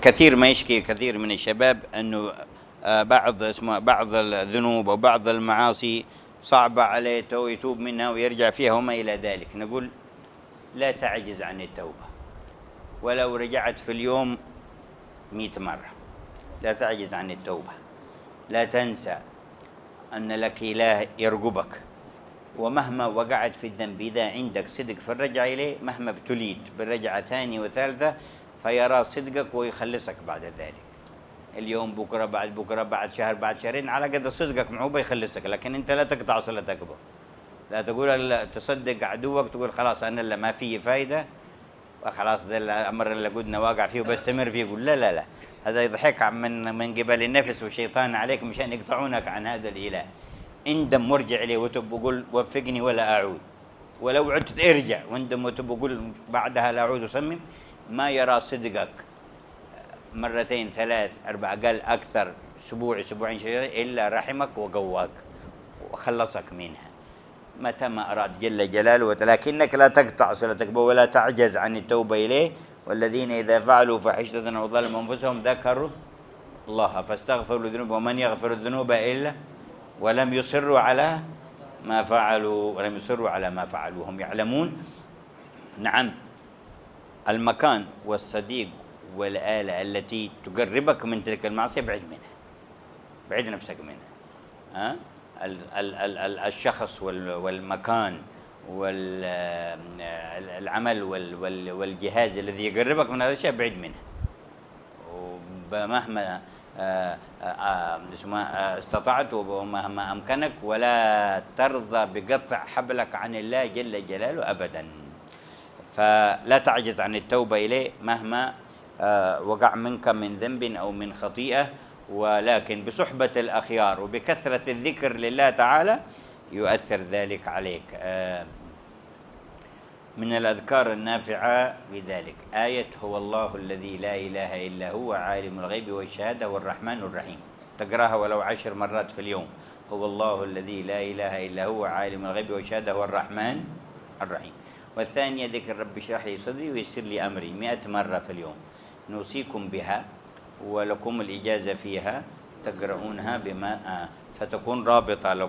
كثير ما يشكي كثير من الشباب انه آه، بعض اسمه بعض الذنوب وبعض المعاصي صعبة عليه يتوب منها ويرجع فيها وما إلى ذلك نقول لا تعجز عن التوبة ولو رجعت في اليوم مئة مرة لا تعجز عن التوبة لا تنسى أن لك إله يرقبك ومهما وقعت في الذنب إذا عندك صدق في الرجعة إليه مهما ابتليت بالرجعة ثانية وثالثة فيرى صدقك ويخلصك بعد ذلك اليوم بكرة بعد بكرة بعد شهر بعد شهرين على قد صدقك معه بيخلصك لكن أنت لا تقطع صلتك به لا تقول لا تصدق عدوك تقول خلاص أنا اللي ما فيه فايدة وخلاص ده الأمر اللي قلنا واقع فيه وبستمر فيه يقول لا لا لا هذا يضحك من من قبل النفس والشيطان عليك مشان يقطعونك عن هذا الإله اندم وارجع إليه وتب وقول وفقني ولا أعود ولو عدت ارجع واندم وتب وقول بعدها لا أعود وصمم ما يرى صدقك مرتين ثلاث أربع قال أكثر أسبوع أسبوعين شهر إلا رحمك وقواك وخلصك منها متى ما أراد جل جلاله ولكنك لا تقطع صلتك ولا تعجز عن التوبة إليه والذين إذا فعلوا فحشة أو ظلموا أنفسهم ذكروا الله فاستغفروا الذنوب ومن يغفر الذنوب إلا ولم يصروا على ما فعلوا ولم يصروا على ما فعلوا هم يعلمون نعم المكان والصديق والآلة التي تقربك من تلك المعصية بعد منها بعد نفسك منها ها ال ال ال الشخص والمكان والعمل والجهاز الذي يقربك من هذا الشيء بعد منه ومهما آه، آه، آه، استطعت ومهما أمكنك ولا ترضى بقطع حبلك عن الله جل جلاله أبداً فلا تعجز عن التوبة إليه مهما آه، وقع منك من ذنب أو من خطيئة ولكن بصحبة الأخيار وبكثرة الذكر لله تعالى يؤثر ذلك عليك آه، من الأذكار النافعة بذلك آية هو الله الذي لا إله إلا هو عالم الغيب والشهادة والرحمن الرحيم تقراها ولو عشر مرات في اليوم هو الله الذي لا إله إلا هو عالم الغيب والشهادة والرحمن الرحيم والثانية ذكر رب اشرح لي صدري ويسر لي أمري مئة مرة في اليوم نوصيكم بها ولكم الإجازة فيها تقرؤونها بما آه، فتكون رابطة لكم